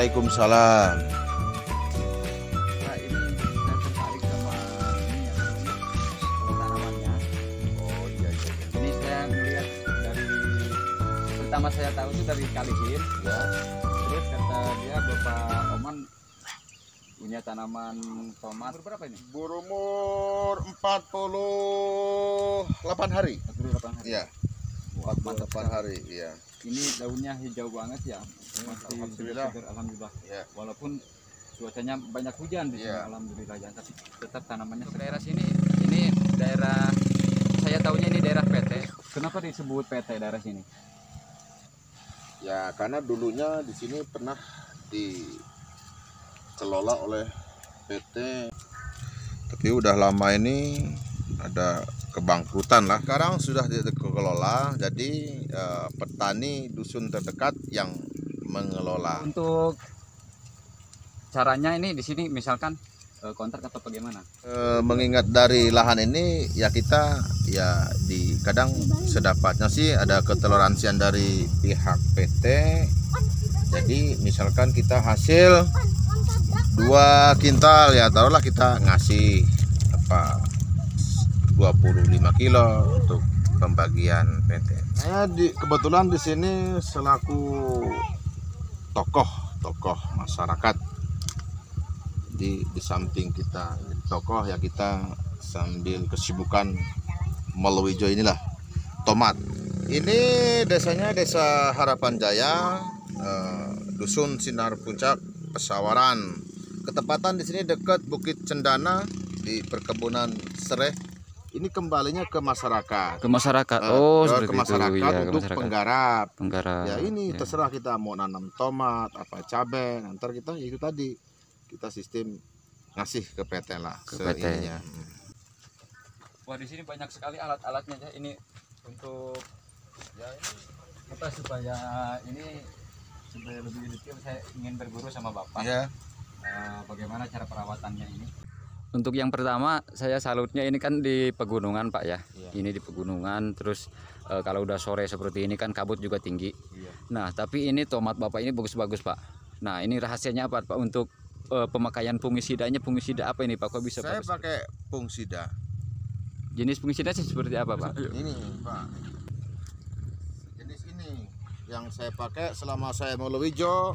Waalaikumsalam. Nah, ini saya pertama saya tahu itu dari Kalihin. Ya. Terus kata dia Bapak Oman punya tanaman tomat umur berapa ini? Berumur 48 hari. 48 ya. hari. Iya. 48 hari, iya ini daunnya hijau banget ya masih alhamdulillah, segar, alhamdulillah. Yeah. walaupun cuacanya banyak hujan di sini yeah. alhamdulillah ya tapi tetap tanamannya Untuk daerah sini ini daerah saya tahunya ini daerah PT kenapa disebut PT daerah sini ya karena dulunya di sini pernah dikelola oleh PT tapi udah lama ini ada kebangkrutan lah. Sekarang sudah dikelola, jadi eh, petani dusun terdekat yang mengelola. Untuk caranya ini di sini misalkan eh, kontrak atau bagaimana? E, mengingat dari lahan ini ya kita ya di kadang sedapatnya sih ada ketoleransian dari pihak PT. Jadi misalkan kita hasil dua kintal ya taruhlah kita ngasih 25 kilo untuk pembagian pt. Saya di kebetulan di sini selaku tokoh-tokoh masyarakat di di samping kita tokoh ya kita sambil kesibukan Meluijo inilah tomat. Ini desanya desa Harapan Jaya, eh, dusun Sinar Puncak, Pesawaran. Ketepatan di sini dekat Bukit Cendana di perkebunan Sereh ini kembalinya ke masyarakat. Ke masyarakat. Eh, oh, ke, iya, ke masyarakat itu. Ya, untuk masyarakat. penggarap. Penggarap. Ya ini ya. terserah kita mau nanam tomat, apa cabai, nanti kita ya itu tadi kita sistem ngasih ke PT lah. Ke PT. nya. Hmm. Wah di sini banyak sekali alat-alatnya ya. Ini untuk ya ini apa supaya ini supaya lebih detail saya ingin berguru sama bapak. Ya. Uh, bagaimana cara perawatannya ini? Untuk yang pertama saya salutnya ini kan di pegunungan Pak ya. Iya. Ini di pegunungan terus e, kalau udah sore seperti ini kan kabut juga tinggi. Iya. Nah, tapi ini tomat Bapak ini bagus-bagus Pak. Nah, ini rahasianya apa Pak untuk e, pemakaian fungisidanya fungisida apa ini Pak? Kok bisa Saya pakai fungisida. Jenis fungisida seperti apa Pak? Ini Pak. Jenis ini yang saya pakai selama saya mau lewijo.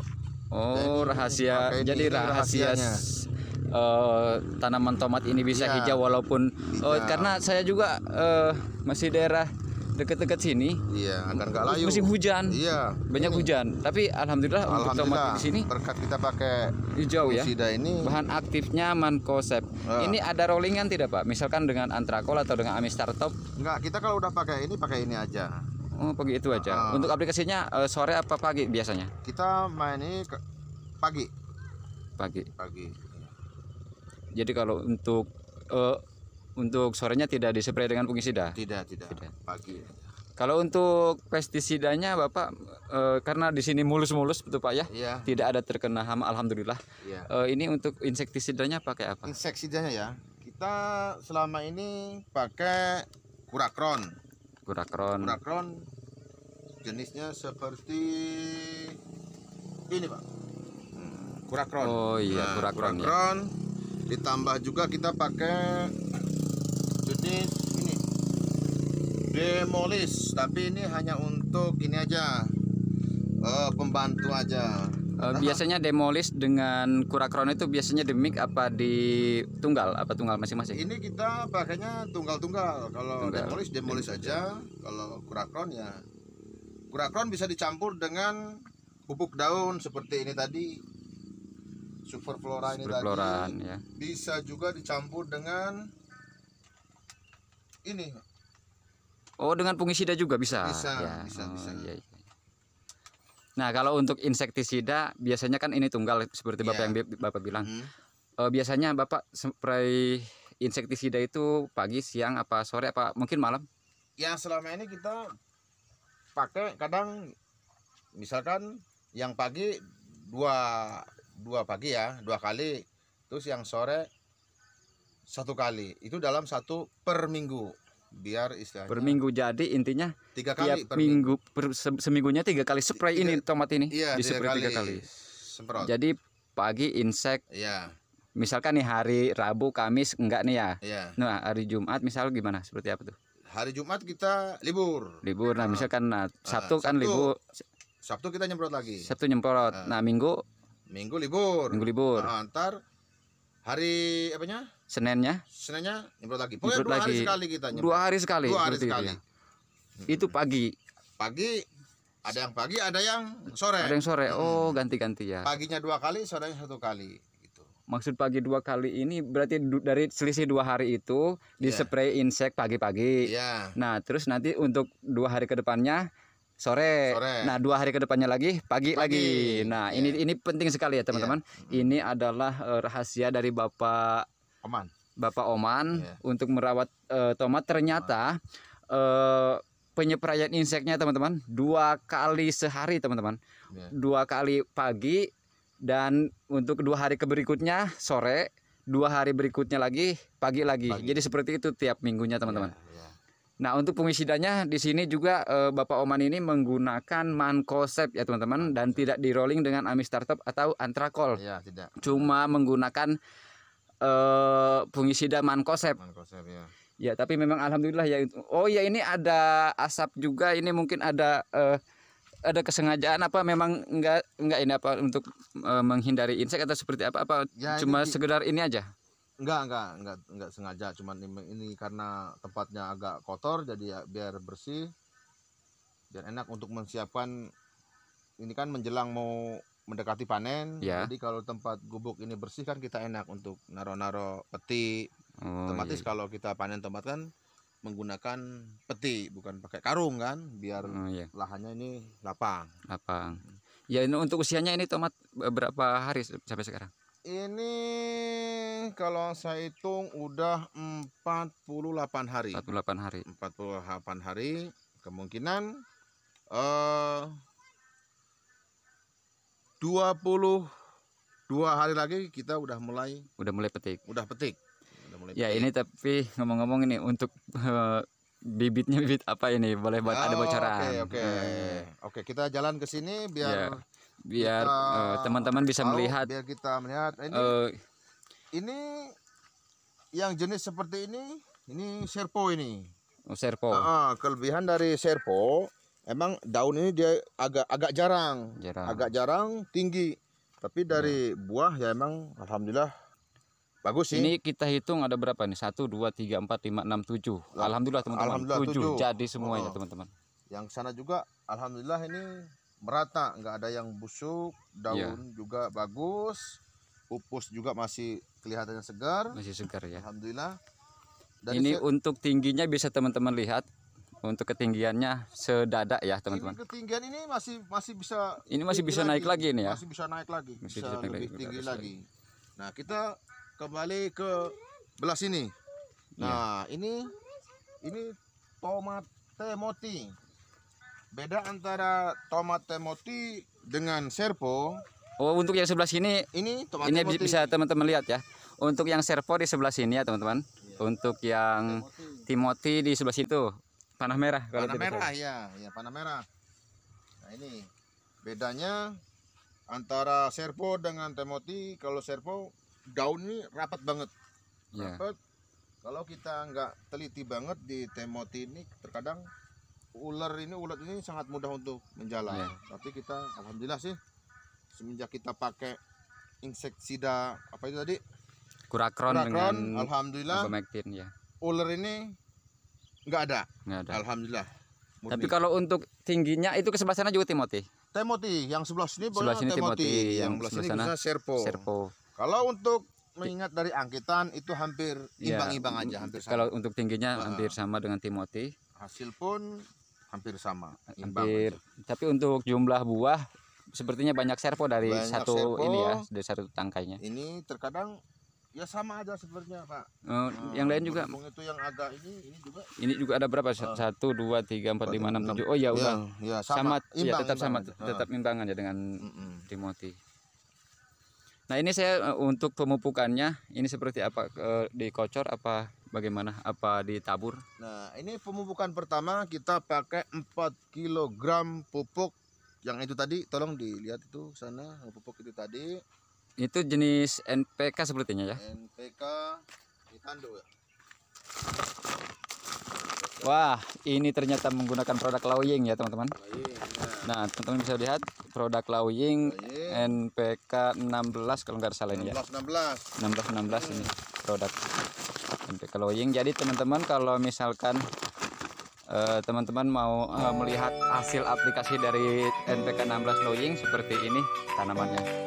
Oh, rahasia. Jadi rahasianya. rahasianya uh, tanaman tomat ini bisa ya. hijau walaupun uh, karena saya juga uh, masih daerah dekat-dekat sini. Iya, agar nggak layu. Musim hujan. Iya. Banyak ini. hujan. Tapi alhamdulillah, alhamdulillah untuk tomat di sini berkat kita pakai hijau ya. ini bahan aktifnya mankosep. Uh. Iya. Ini ada rollingan tidak, Pak? Misalkan dengan antrakol atau dengan amistar top? Enggak, kita kalau udah pakai ini pakai ini aja. Oh, pagi itu aja. Uh. Untuk aplikasinya uh, sore apa pagi biasanya? Kita main ini ke... pagi. Pagi. Pagi. Jadi kalau untuk uh, untuk sorenya tidak disemprot dengan fungisida? Tidak, tidak. tidak. Pagi. Kalau untuk pestisidanya Bapak e, karena di sini mulus-mulus betul Pak ya? Iya. Tidak ada terkena hama alhamdulillah. Iya. E, ini untuk insektisidanya pakai apa? Insektisidanya ya. Kita selama ini pakai kurakron. Kurakron. Kurakron jenisnya seperti ini Pak. Hmm, kurakron. Oh iya, nah, kurakron. Ya. Kurakron. Ya ditambah juga kita pakai jenis ini demolis tapi ini hanya untuk ini aja uh, pembantu aja eh, biasanya demolis dengan kura kron itu biasanya demik apa di tunggal apa tunggal masing-masing ini kita pakainya tunggal-tunggal kalau tunggal. demolis demolis aja kalau kron ya kura kron bisa dicampur dengan pupuk daun seperti ini tadi superflora ini superfloran, tadi ya. bisa juga dicampur dengan ini oh dengan fungisida juga bisa bisa ya. bisa, oh, bisa. Iya, iya. nah kalau untuk insektisida biasanya kan ini tunggal seperti bapak yeah. yang bapak bilang hmm. uh, biasanya bapak spray insektisida itu pagi siang apa sore apa mungkin malam ya selama ini kita pakai kadang misalkan yang pagi dua dua pagi ya dua kali terus yang sore satu kali itu dalam satu per minggu biar istilahnya per minggu jadi intinya tiga kali tiap per minggu, minggu. Per, se seminggunya tiga kali spray tiga, ini tomat ini iya, di spray tiga kali, kali. Semprot. jadi pagi insek ya. misalkan nih hari Rabu Kamis enggak nih ya, ya. nah hari Jumat misal gimana seperti apa tuh hari Jumat kita libur libur nah, nah. misalkan nah, Sabtu ah, sabtu kan libur Sabtu kita nyemprot lagi Sabtu nyemprot nah, nah Minggu Minggu libur. Minggu libur. Nah, ntar hari apanya? Seninnya? Seninnya nyemprot lagi. Pokoknya dua lagi. hari sekali kita nyemprot. Dua hari sekali. Dua hari gitu sekali. Ya. Itu pagi. Pagi ada yang pagi, ada yang sore. Ada yang sore. Hmm. Oh, ganti-ganti ya. Paginya dua kali, sorenya satu kali gitu. Maksud pagi dua kali ini berarti dari selisih dua hari itu iya. dispray yeah. insek pagi-pagi. Yeah. Nah, terus nanti untuk dua hari kedepannya sore. sore. Nah, dua hari kedepannya lagi pagi, pagi. lagi. Nah, yeah. ini ini penting sekali ya iya. teman-teman. Yeah. Hmm. Ini adalah eh, rahasia dari Bapak Oman. Bapak Oman yeah. untuk merawat uh, tomat. Ternyata eh Penyeprayan inseknya teman-teman dua kali sehari teman-teman. Yeah. Dua kali pagi dan untuk dua hari keberikutnya sore, dua hari berikutnya lagi pagi lagi. Pagi. Jadi seperti itu tiap minggunya teman-teman. Yeah, yeah. Nah, untuk pengisidanya di sini juga e, Bapak Oman ini menggunakan man konsep ya, teman-teman dan tidak di rolling dengan Ami atau Antrakol. Ya, tidak. Cuma menggunakan e, eh, fungisida man konsep. Man konsep ya. Ya, tapi memang alhamdulillah ya. Oh ya, ini ada asap juga. Ini mungkin ada e, ada kesengajaan apa memang enggak enggak ini apa untuk e, menghindari insek atau seperti apa apa ya, cuma ini, sekedar ini aja. Enggak, enggak, enggak, enggak sengaja. Cuman ini, ini karena tempatnya agak kotor, jadi ya biar bersih, biar enak untuk menyiapkan. Ini kan menjelang mau mendekati panen, ya. jadi kalau tempat gubuk ini bersih kan kita enak untuk naro-naro peti. Oh, Otomatis iya, iya. kalau kita panen tempat kan menggunakan peti, bukan pakai karung kan, biar oh, iya. lahannya ini lapang. Lapang. Ya, ini untuk usianya ini tomat berapa hari sampai sekarang? ini kalau saya hitung udah 48 hari. 48 hari. 48 hari. Kemungkinan eh uh, 22 hari lagi kita udah mulai udah mulai petik. Udah petik. Udah mulai ya, petik. ini tapi ngomong-ngomong ini untuk uh, bibitnya bibit apa ini? Boleh buat oh, ada bocoran. Oke, okay, oke. Okay. Hmm. Oke, okay, kita jalan ke sini biar yeah biar eh, teman-teman uh, bisa tahu, melihat biar kita melihat nah, ini uh, ini yang jenis seperti ini ini serpo ini oh, serpo uh, ah, ah, kelebihan dari serpo emang daun ini dia agak agak jarang, jarang. agak jarang tinggi tapi iya. dari hmm. buah ya emang alhamdulillah bagus sih ini kita hitung ada berapa nih satu dua tiga empat lima enam tujuh alhamdulillah teman-teman tujuh jadi semuanya oh, oh. teman-teman oh. yang sana juga alhamdulillah ini merata, nggak ada yang busuk, iya. daun ya. juga bagus, pupus juga masih kelihatannya segar. Masih segar ya. Alhamdulillah. Dan ini saya, untuk tingginya bisa teman-teman lihat untuk ketinggiannya sedadak ya teman-teman. ketinggian ini masih masih bisa ini masih bisa naik lagi ini ya. Masih bisa naik lagi. Masih bisa, bisa naik lebih lagi. tinggi lagi. lagi. Nah, kita kembali ke belas ini. Iya. Nah, ya. ini ini tomat temoti. Beda antara tomat temoti dengan servo. Oh, untuk yang sebelah sini ini tomat ini temoti. bisa teman-teman lihat ya. Untuk yang servo di sebelah sini ya, teman-teman. Iya. Untuk yang Timoti di sebelah situ. Panah merah kalau Panah merah ya, ya panah merah. Nah, ini bedanya antara servo dengan temoti kalau servo daun rapat banget. Rapat. Ya. Kalau kita nggak teliti banget di temoti ini terkadang ular ini ulat ini sangat mudah untuk menjalar yeah. tapi kita alhamdulillah sih semenjak kita pakai insektisida apa itu tadi kurakron, kurakron dengan alhamdulillah ivermectin ya ular ini enggak ada nggak ada alhamdulillah murni. tapi kalau untuk tingginya itu ke sebelah sana juga timoti timoti yang sebelah sini sebelah sini timoti, timoti. yang, yang sebelah sini sana serpo serpo kalau untuk mengingat dari angkitan itu hampir iya. imbang-imbang ya, aja hampir sama. kalau untuk tingginya hampir sama dengan timoti hasil pun hampir sama hampir tapi untuk jumlah buah sepertinya banyak servo dari banyak satu servo, ini ya dari satu tangkainya ini terkadang ya sama aja sebenarnya pak uh, yang lain juga itu yang agak ini ini juga ini juga ada berapa uh, satu dua tiga empat lima enam tujuh oh ya iya, udah ya, ya, sama, sama ya, imbang, ya tetap imbang sama eh. aja. tetap imbangan ya dengan uh -uh. timoti nah ini saya eh, untuk pemupukannya ini seperti apa dikocor apa bagaimana apa ditabur nah ini pemupukan pertama kita pakai 4 kg pupuk yang itu tadi tolong dilihat itu sana pupuk itu tadi itu jenis NPK sepertinya ya NPK Nitando ya Wah, ini ternyata menggunakan produk Lawing ya, teman-teman. Ya. Nah, teman-teman bisa lihat produk Lawing NPK 16 kalau nggak salah ini ya. 16. 16 16 ini hmm. produk sampai glowing jadi teman-teman kalau misalkan eh, teman-teman eh, mau eh, melihat hasil aplikasi dari NPK 16 glowing seperti ini tanamannya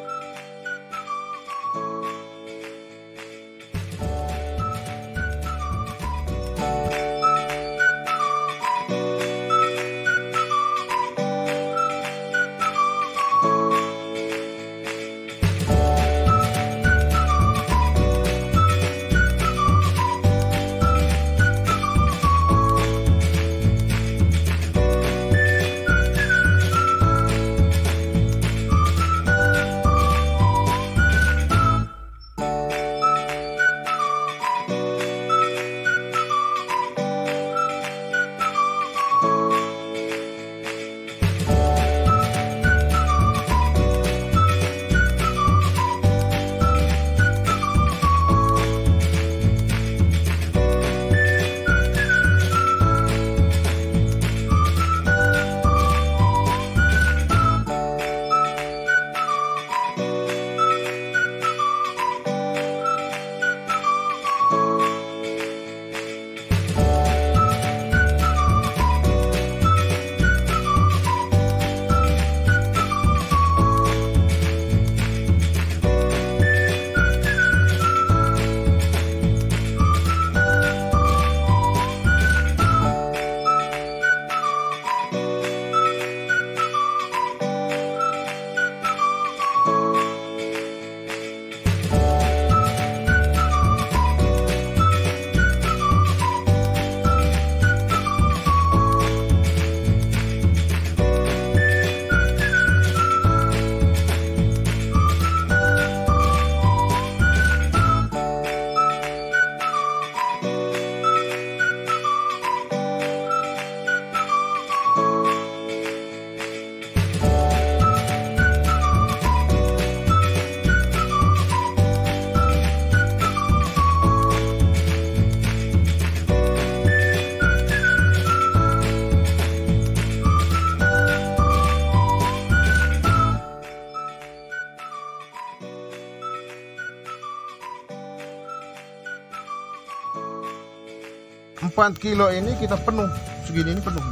8 kilo ini kita penuh segini ini penuh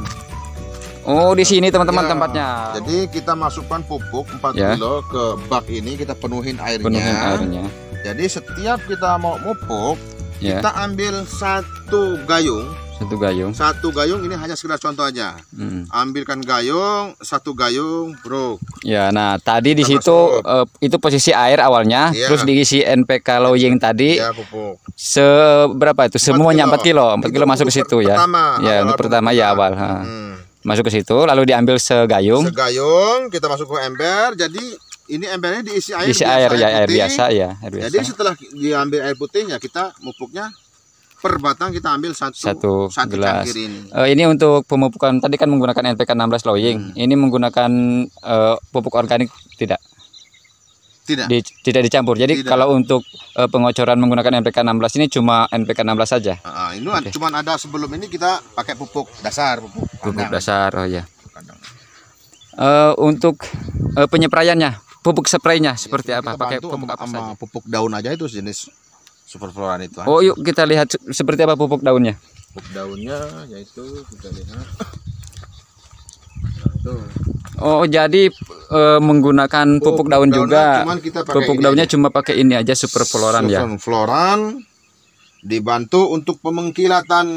Oh di sini teman-teman ya, tempatnya. Jadi kita masukkan pupuk 4 ya. kilo ke bak ini kita penuhin airnya. Penuhin airnya. Jadi setiap kita mau pupuk ya. kita ambil satu gayung satu gayung satu gayung ini hanya sekedar contoh aja hmm. ambilkan gayung satu gayung bro ya nah tadi di situ uh, itu posisi air awalnya ya. terus diisi NPK loying iya, tadi ya, pupuk. seberapa itu semuanya empat kilo empat kilo, kilo masuk ke situ ya pertama, ya untuk pertama ya awal hmm. masuk ke situ lalu diambil segayung segayung kita masuk ke ember jadi ini embernya diisi air diisi air, air ya air biasa ya air biasa. jadi setelah diambil air putihnya kita mupuknya per batang kita ambil satu, satu, satu gelas. ini. Uh, eh, ini untuk pemupukan tadi kan menggunakan NPK 16 lowing Hmm. Ini menggunakan uh, pupuk organik tidak? Tidak. Di, tidak dicampur. Jadi tidak. kalau untuk uh, pengocoran menggunakan NPK 16 ini cuma NPK 16 saja. Uh, ini okay. cuma ada sebelum ini kita pakai pupuk dasar, pupuk pupuk kandang. dasar. Oh ya. Uh, untuk uh, penyeprayannya pupuk spraynya ya, seperti iya, apa? Pakai pupuk apa saja? Pupuk daun aja itu jenis superfluoran itu. Oh, yuk kita lihat seperti apa pupuk daunnya. Pupuk daunnya yaitu kita lihat. Oh, jadi e, menggunakan pupuk, pupuk daun juga. kita pakai pupuk daunnya aja. cuma pakai ini aja superfluoran ya. floran dibantu untuk pemengkilatan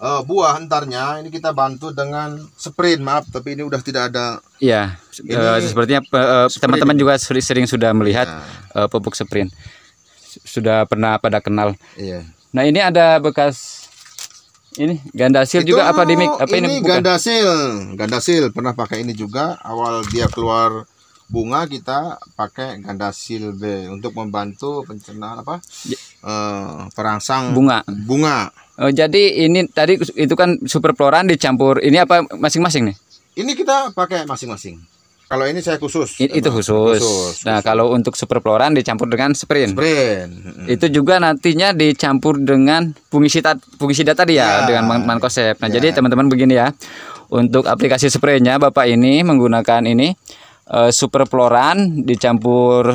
e, buah entarnya ini kita bantu dengan sprint maaf tapi ini udah tidak ada ya ini eh, sepertinya teman-teman juga sering sudah melihat ya. e, pupuk sprint sudah pernah pada kenal. Iya. Nah, ini ada bekas ini gandasil Itu, juga apa dimik apa ini, ini bukan? gandasil. Gandasil pernah pakai ini juga awal dia keluar bunga kita pakai gandasil B untuk membantu pencernaan apa? Ya. e, perangsang bunga. Bunga. Oh, jadi ini tadi itu kan super superfloran dicampur ini apa masing-masing nih? Ini kita pakai masing-masing. Kalau ini saya khusus. It, itu khusus. khusus. Nah, kalau untuk super superploran dicampur dengan sprint. Sprint. Hmm. Itu juga nantinya dicampur dengan fungisida fungisida tadi ya, ya. dengan man mankosep. Nah, ya. jadi teman-teman begini ya. Untuk aplikasi spraynya Bapak ini menggunakan ini uh, eh, superploran dicampur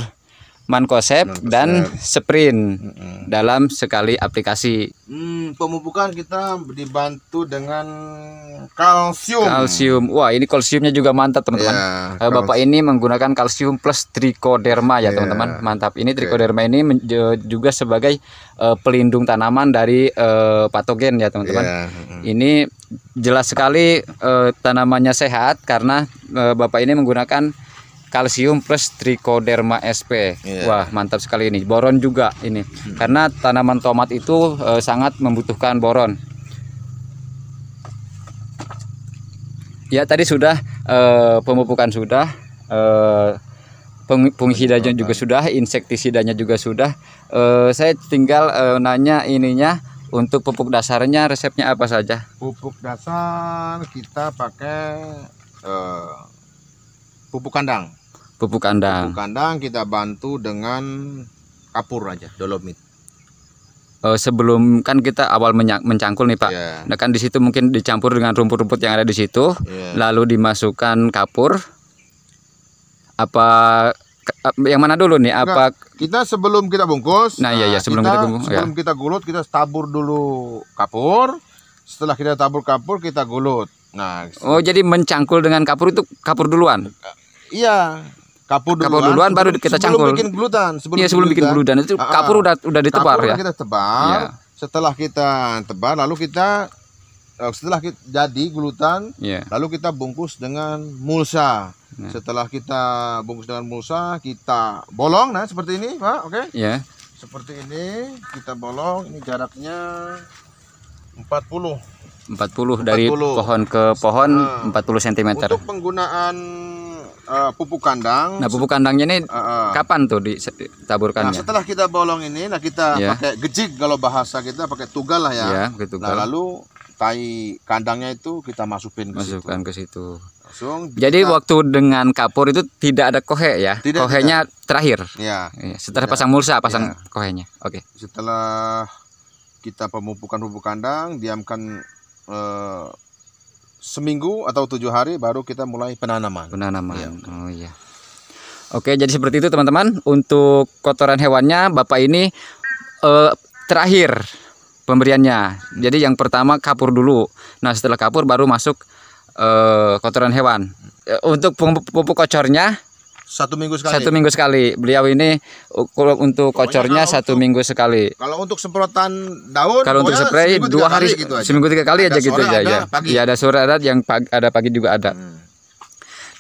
mankosep dan sprint mm-hmm. dalam sekali aplikasi. Hmm, pemupukan kita dibantu dengan kalsium. Kalsium. Wah, ini kalsiumnya juga mantap, teman-teman. Yeah, iya, Bapak ini menggunakan kalsium plus trichoderma ya, iya. teman-teman. Yeah. Mantap. Ini iya. trichoderma okay. ini juga sebagai uh, pelindung tanaman dari uh, patogen ya, teman-teman. Yeah. Mm-hmm. Ini jelas sekali uh, tanamannya sehat karena uh, Bapak ini menggunakan kalsium plus trichoderma sp. Yeah. Wah, mantap sekali ini. Boron juga ini. Hmm. Karena tanaman tomat itu e, sangat membutuhkan boron. Ya, tadi sudah e, pemupukan sudah e, juga sudah, insektisidanya juga sudah. E, saya tinggal e, nanya ininya untuk pupuk dasarnya resepnya apa saja? Pupuk dasar kita pakai e, pupuk kandang pupuk kandang. Pupuk kandang kita bantu dengan kapur aja, dolomit. Uh, sebelum kan kita awal mencangkul nih Pak. Yeah. Nah kan di situ mungkin dicampur dengan rumput-rumput yang ada di situ, yeah. lalu dimasukkan kapur. Apa yang mana dulu nih? Apa Enggak, kita sebelum kita bungkus? Nah, nah iya iya sebelum kita, nah, kita bungkus. Sebelum ya. kita gulut kita tabur dulu kapur. Setelah kita tabur kapur kita gulut. Nah. Oh jadi mencangkul dengan kapur itu kapur duluan? Iya kapur duluan, kapur duluan baru kita cangkul. Iya, sebelum bikin beludan, sebelum, ya, sebelum bikin beludan itu ah, kapur udah udah ditebar kapur ya. Kita tebar. Ya. Setelah kita tebar lalu kita eh, setelah kita jadi gulutan yeah. lalu kita bungkus dengan mulsa nah. setelah kita bungkus dengan mulsa kita bolong nah seperti ini pak oke okay? Iya. yeah. seperti ini kita bolong ini jaraknya 40 40 dari 40. pohon ke pohon nah, 40 cm untuk penggunaan uh, pupuk kandang. Nah, pupuk kandangnya ini uh, uh. kapan tuh ditaburkannya? Nah, ya? setelah kita bolong ini, nah kita yeah. pakai gejik kalau bahasa kita pakai tugal lah ya. Yeah, tugal. nah, lalu tai kandangnya itu kita masukin ke Masukkan situ. ke situ. Langsung Jadi kita... waktu dengan kapur itu tidak ada kohe ya. Tidak, kohenya tidak. terakhir. Ya. Iya, setelah tidak. pasang mulsa, pasang yeah. kohenya. Oke. Okay. Setelah kita pemupukan pupuk kandang, diamkan uh, seminggu atau tujuh hari baru kita mulai penanaman. Penanaman. Ya. Oh iya. Oke, jadi seperti itu teman-teman. Untuk kotoran hewannya, bapak ini eh, terakhir pemberiannya. Jadi yang pertama kapur dulu. Nah setelah kapur baru masuk eh, kotoran hewan. Eh, untuk pupuk kocornya satu minggu sekali. Satu minggu sekali. Beliau ini kalau untuk kocornya kalau satu untuk, minggu sekali. Kalau untuk semprotan daun Kalau untuk spray dua hari gitu aja. seminggu tiga kali ada aja gitu aja ya. Pagi. Iya, ada sore ada yang pagi, ada pagi juga ada. Hmm.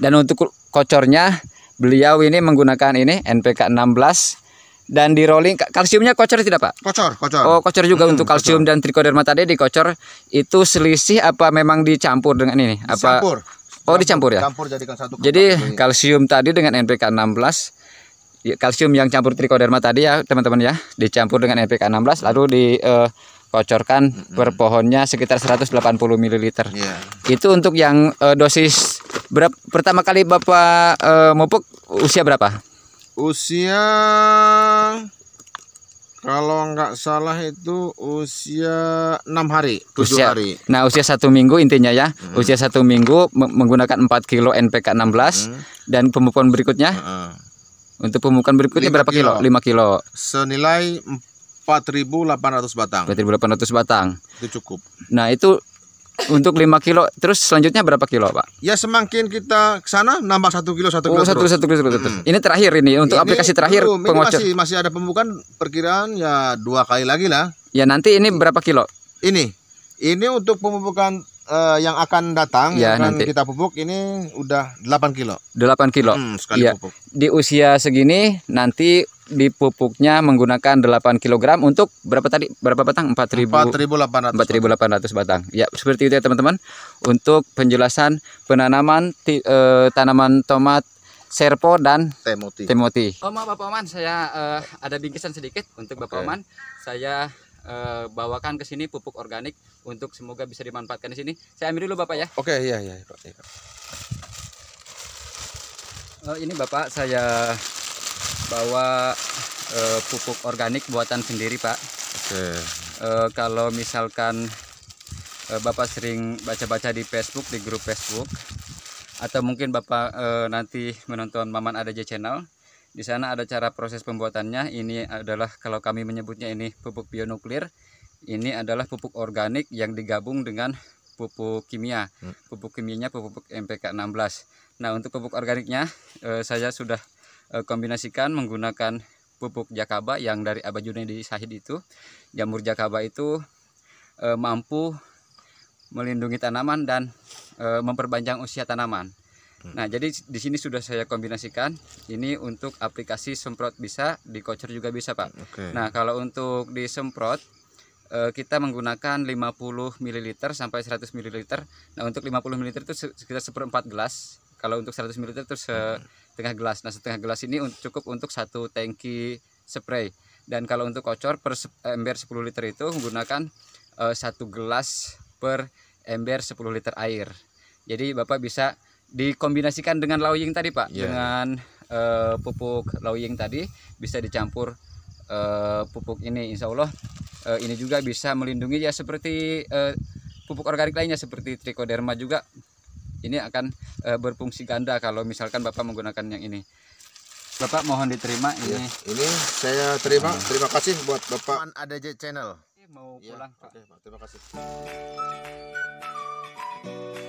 Dan untuk kocornya beliau ini menggunakan ini NPK 16 dan di rolling kalsiumnya kocor tidak pak? Kocor, kocor. Oh kocor juga hmm, untuk kalsium kocor. dan trikoderma tadi dikocor itu selisih apa memang dicampur dengan ini? Apa? Oh dicampur ya. Campur jadikan satu. Jadi kalsium tadi dengan NPK 16 ya, kalsium yang campur trikoderma tadi ya teman-teman ya dicampur dengan NPK 16 lalu dikocorkan eh, uh, mm per pohonnya sekitar 180 ml. Yeah. Itu untuk yang uh, dosis berapa pertama kali Bapak uh, mupuk usia berapa? Usia kalau nggak salah itu usia enam hari, tujuh usia, hari. Nah usia satu minggu intinya ya, hmm. usia satu minggu menggunakan 4 kilo NPK 16 hmm. dan pemupukan berikutnya. Hmm. Untuk pemupukan berikutnya berapa kilo? kilo? 5 kilo. Senilai ratus batang. delapan ratus batang. Itu cukup. Nah, itu untuk 5 kilo terus selanjutnya berapa kilo pak? Ya semakin kita ke sana nambah satu kilo satu oh, kilo. Oh, satu, terus. satu kilo, satu kilo. Hmm. Ini terakhir ini untuk ini, aplikasi terakhir belum, Ini masih masih ada pembukaan perkiraan ya dua kali lagi lah. Ya nanti ini berapa kilo? Ini ini untuk pembukaan uh, yang akan datang ya, yang nanti. kita pupuk ini udah 8 kilo. 8 kilo. Hmm, sekali ya. pupuk. Di usia segini nanti di pupuknya menggunakan 8 kg untuk berapa tadi berapa batang 4.800 4.800 batang. Ya, seperti itu ya teman-teman. Untuk penjelasan penanaman e, tanaman tomat Serpo dan Temoti. Temoti. Oh Bapak Oman, saya e, ada bingkisan sedikit untuk Bapak okay. Oman. Saya e, bawakan ke sini pupuk organik untuk semoga bisa dimanfaatkan di sini. Saya ambil dulu Bapak ya. Oke, okay, iya iya Iya. ini Bapak saya bawa e, pupuk organik buatan sendiri Pak. Oke. E, kalau misalkan e, Bapak sering baca-baca di Facebook di grup Facebook atau mungkin Bapak e, nanti menonton Maman Adaja channel, di sana ada cara proses pembuatannya. Ini adalah kalau kami menyebutnya ini pupuk bionuklir. Ini adalah pupuk organik yang digabung dengan pupuk kimia. Hmm. Pupuk kimianya pupuk MPK 16. Nah, untuk pupuk organiknya saya sudah Eh, kombinasikan menggunakan pupuk jakaba yang dari Abah di Sahid itu jamur jakaba itu e, mampu melindungi tanaman dan e, memperpanjang usia tanaman. Hmm. Nah, jadi di sini sudah saya kombinasikan ini untuk aplikasi semprot bisa, di kocer juga bisa, Pak. Okay. Nah, kalau untuk disemprot e, kita menggunakan 50 ml sampai 100 ml. Nah, untuk 50 ml itu sekitar seperempat gelas. Kalau untuk 100 ml itu se hmm setengah gelas nah setengah gelas ini cukup untuk satu tangki spray dan kalau untuk kocor per ember 10 liter itu menggunakan eh, satu gelas per ember 10 liter air jadi bapak bisa dikombinasikan dengan lawing tadi pak yeah. dengan uh, pupuk lawing tadi bisa dicampur uh, pupuk ini insya Allah uh, ini juga bisa melindungi ya seperti uh, pupuk organik lainnya seperti trichoderma juga ini akan e, berfungsi ganda kalau misalkan Bapak menggunakan yang ini. Bapak mohon diterima ini. Iya. Ini saya terima. Terima kasih buat Bapak. Ada J Channel. Mau iya. pulang. Ya, Oke, Pak. Terima kasih.